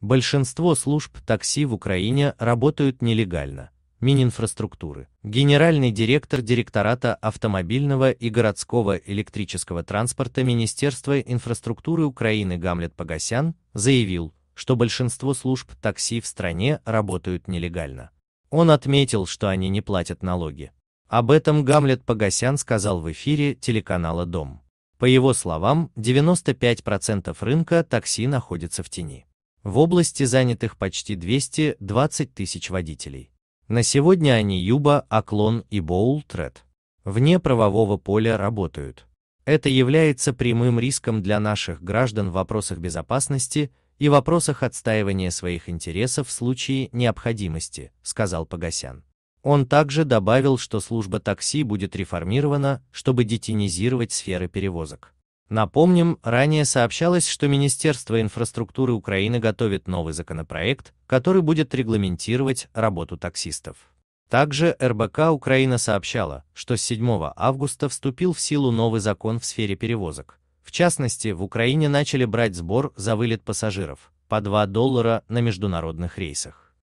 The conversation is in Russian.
Большинство служб такси в Украине работают нелегально. Мининфраструктуры. Генеральный директор Директората автомобильного и городского электрического транспорта Министерства инфраструктуры Украины Гамлет Погосян заявил, что большинство служб такси в стране работают нелегально. Он отметил, что они не платят налоги. Об этом Гамлет Погосян сказал в эфире телеканала «Дом». По его словам, 95% рынка такси находится в тени. В области занятых почти 220 тысяч водителей. На сегодня они Юба, Аклон и Боултред вне правового поля работают. Это является прямым риском для наших граждан в вопросах безопасности и вопросах отстаивания своих интересов в случае необходимости, сказал Погосян. Он также добавил, что служба такси будет реформирована, чтобы детинизировать сферы перевозок. Напомним, ранее сообщалось, что Министерство инфраструктуры Украины готовит новый законопроект, который будет регламентировать работу таксистов. Также РБК Украина сообщала, что с 7 августа вступил в силу новый закон в сфере перевозок. В частности, в Украине начали брать сбор за вылет пассажиров по 2 доллара на международных рейсах.